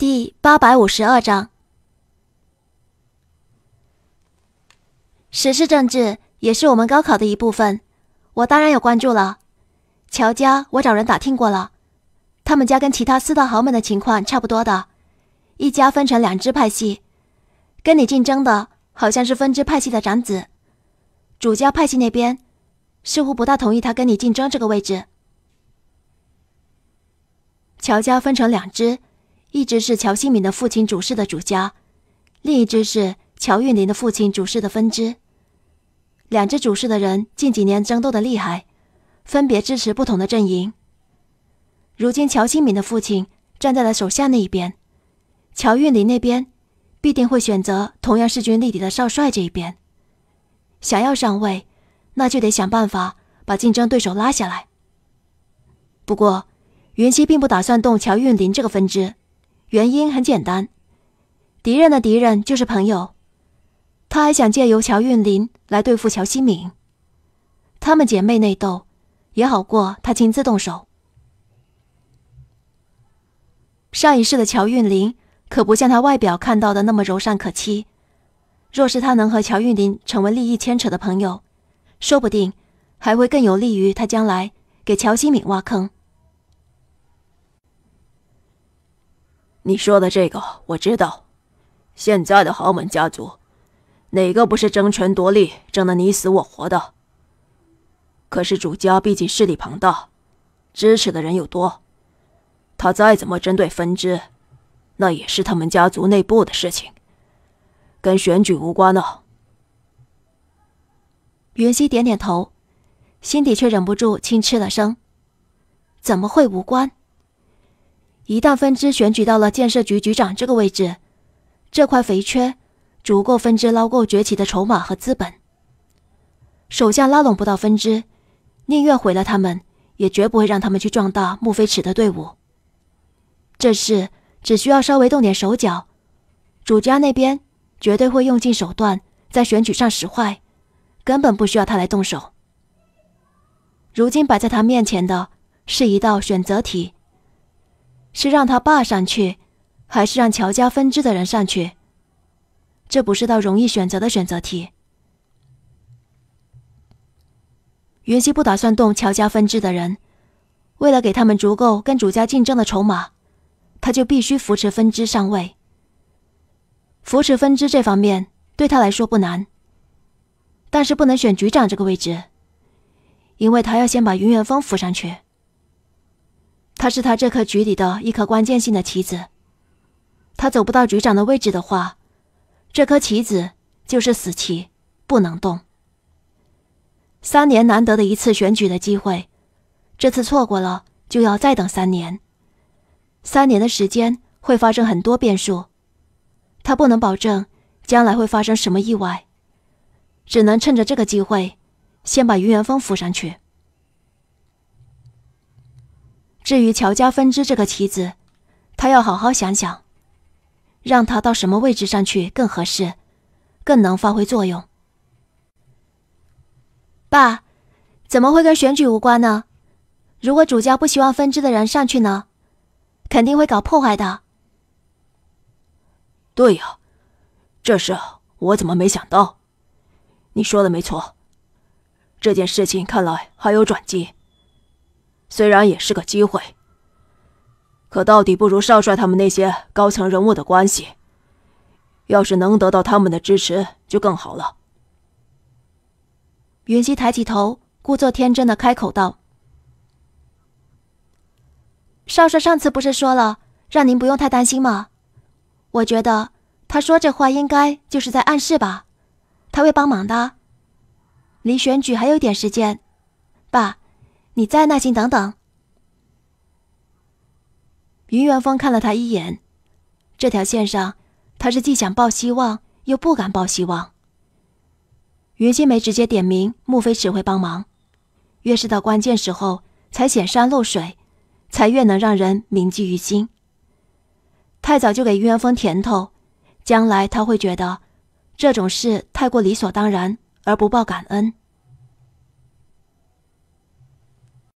第八百五十二章，时事政治也是我们高考的一部分，我当然有关注了。乔家，我找人打听过了，他们家跟其他四大豪门的情况差不多的，一家分成两支派系，跟你竞争的好像是分支派系的长子，主家派系那边似乎不大同意他跟你竞争这个位置。乔家分成两支。一只是乔新敏的父亲主事的主家，另一只是乔玉林的父亲主事的分支。两只主事的人近几年争斗的厉害，分别支持不同的阵营。如今乔新敏的父亲站在了手下那一边，乔玉林那边必定会选择同样势均力敌的少帅这一边。想要上位，那就得想办法把竞争对手拉下来。不过，云溪并不打算动乔韵林这个分支。原因很简单，敌人的敌人就是朋友。他还想借由乔韵林来对付乔西敏，她们姐妹内斗也好过他亲自动手。上一世的乔韵林可不像他外表看到的那么柔善可欺，若是他能和乔韵林成为利益牵扯的朋友，说不定还会更有利于他将来给乔西敏挖坑。你说的这个我知道，现在的豪门家族，哪个不是争权夺利，争得你死我活的？可是主家毕竟势力庞大，支持的人又多，他再怎么针对分支，那也是他们家族内部的事情，跟选举无关呢。云溪点点头，心底却忍不住轻嗤了声：“怎么会无关？”一旦分支选举到了建设局局长这个位置，这块肥缺足够分支捞够崛起的筹码和资本。手下拉拢不到分支，宁愿毁了他们，也绝不会让他们去壮大穆菲尺的队伍。这事只需要稍微动点手脚，主家那边绝对会用尽手段在选举上使坏，根本不需要他来动手。如今摆在他面前的是一道选择题。是让他爸上去，还是让乔家分支的人上去？这不是道容易选择的选择题。云溪不打算动乔家分支的人，为了给他们足够跟主家竞争的筹码，他就必须扶持分支上位。扶持分支这方面对他来说不难，但是不能选局长这个位置，因为他要先把云远峰扶上去。他是他这颗局里的一颗关键性的棋子，他走不到局长的位置的话，这颗棋子就是死棋，不能动。三年难得的一次选举的机会，这次错过了就要再等三年，三年的时间会发生很多变数，他不能保证将来会发生什么意外，只能趁着这个机会，先把于元峰扶上去。至于乔家分支这个棋子，他要好好想想，让他到什么位置上去更合适，更能发挥作用。爸，怎么会跟选举无关呢？如果主家不希望分支的人上去呢，肯定会搞破坏的。对呀，这事我怎么没想到？你说的没错，这件事情看来还有转机。虽然也是个机会，可到底不如少帅他们那些高层人物的关系。要是能得到他们的支持，就更好了。云溪抬起头，故作天真的开口道：“少帅上次不是说了，让您不用太担心吗？我觉得他说这话应该就是在暗示吧，他会帮忙的。离选举还有点时间，爸。”你再耐心等等。云元丰看了他一眼，这条线上，他是既想抱希望，又不敢抱希望。云心梅直接点名，莫非只会帮忙。越是到关键时候，才显山露水，才越能让人铭记于心。太早就给云元丰甜头，将来他会觉得这种事太过理所当然，而不报感恩。